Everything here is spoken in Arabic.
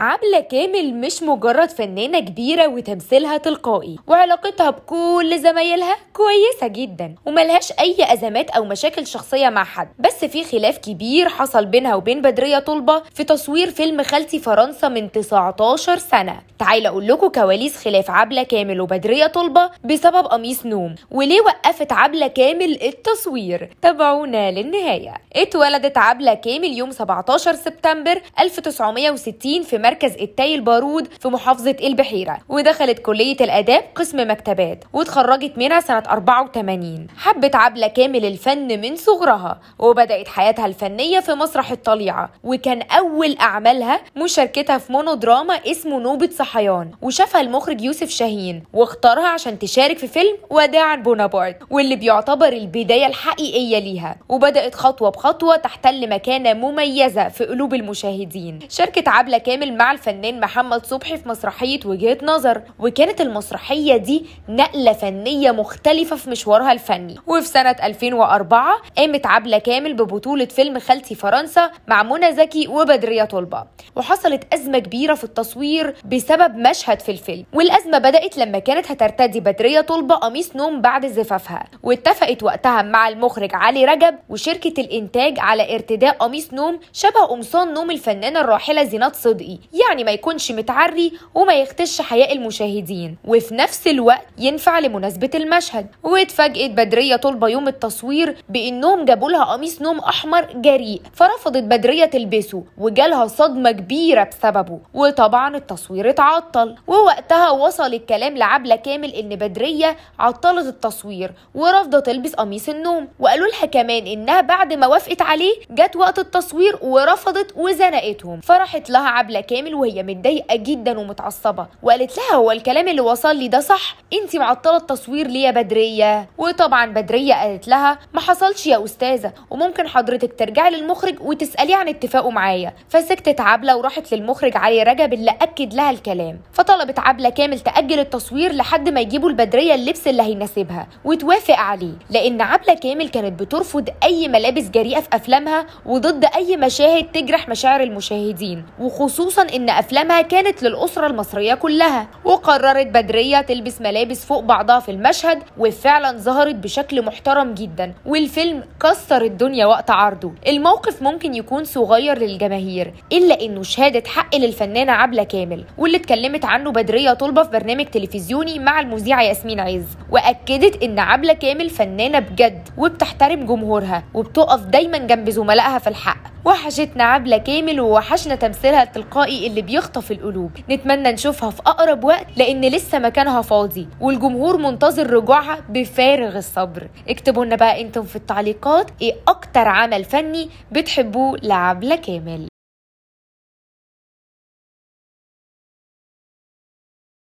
عبلة كامل مش مجرد فنانة كبيرة وتمثيلها تلقائي وعلاقتها بكل زمايلها كويسة جدا وملهاش أي أزمات أو مشاكل شخصية مع حد بس في خلاف كبير حصل بينها وبين بدرية طلبة في تصوير فيلم خالتي فرنسا من 19 سنة تعالى أقول لكم كواليس خلاف عبلة كامل وبدرية طلبة بسبب قميص نوم وليه وقفت عبلة كامل التصوير تابعونا للنهاية اتولدت عبلة كامل يوم 17 سبتمبر 1960 في مركز التاي البارود في محافظة البحيرة ودخلت كلية الآداب قسم مكتبات واتخرجت منها سنة 84 حبت عبلة كامل الفن من صغرها وبدأت حياتها الفنية في مسرح الطليعة وكان أول أعمالها مشاركتها في مونودراما اسمه نوبة صحيان وشافها المخرج يوسف شاهين واختارها عشان تشارك في فيلم وداعا بونابرت واللي بيعتبر البداية الحقيقية ليها وبدأت خطوة بخطوة تحتل مكانة مميزة في قلوب المشاهدين شاركت عبلة كامل مع الفنان محمد صبحي في مسرحية وجهة نظر وكانت المسرحية دي نقلة فنية مختلفة في مشوارها الفني وفي سنة 2004 قامت عبلة كامل ببطولة فيلم خالتي فرنسا مع منى زكي وبدرية طلبة وحصلت أزمة كبيرة في التصوير بسبب مشهد في الفيلم والأزمة بدأت لما كانت هترتدي بدرية طلبة قميص نوم بعد زفافها واتفقت وقتها مع المخرج علي رجب وشركة الإنتاج على ارتداء قميص نوم شبه قمصان نوم الفنانة الراحلة زينات صدقي يعني ما يكونش متعري وما يختش حياء المشاهدين وفي نفس الوقت ينفع لمناسبة المشهد واتفاجئت بدرية طلبة يوم التصوير بانهم جابوا لها قميص نوم احمر جريء فرفضت بدرية تلبسه وجالها صدمة كبيرة بسببه وطبعا التصوير اتعطل ووقتها وصل الكلام لعبلة كامل ان بدرية عطلت التصوير ورفضة تلبس قميص النوم وقالوا لها كمان انها بعد ما وافقت عليه جت وقت التصوير ورفضت وزنقتهم فرحت لها عبلة كامل كامل وهي متضايقه جدا ومتعصبه وقالت لها هو الكلام اللي وصل لي ده صح انت معطله التصوير ليه يا بدريه وطبعا بدريه قالت لها ما حصلش يا استاذه وممكن حضرتك ترجعي للمخرج وتساليه عن اتفاقه معايا فسكتت عبله وراحت للمخرج علي رجب اللي اكد لها الكلام فطلبت عبله كامل تاجل التصوير لحد ما يجيبوا البدريه اللبس اللي هيناسبها وتوافق عليه لان عبله كامل كانت بترفض اي ملابس جريئه في افلامها وضد اي مشاهد تجرح مشاعر المشاهدين وخصوصا إن أفلامها كانت للأسرة المصرية كلها وقررت بدرية تلبس ملابس فوق بعضها في المشهد وفعلا ظهرت بشكل محترم جدا والفيلم كسر الدنيا وقت عرضه الموقف ممكن يكون صغير للجماهير إلا إنه شهادة حق للفنانة عبلة كامل واللي اتكلمت عنه بدرية طلبة في برنامج تلفزيوني مع المذيعة ياسمين عز وأكدت إن عبلة كامل فنانة بجد وبتحترم جمهورها وبتقف دايما جنب زملائها في الحق وحشتنا عبلة كامل ووحشنا تمثيلها التلقائي اللي بيخطف القلوب نتمنى نشوفها في أقرب وقت لأن لسه مكانها فاضي والجمهور منتظر رجوعها بفارغ الصبر اكتبوا لنا بقى انتم في التعليقات ايه أكتر عمل فني بتحبوه لعبلة كامل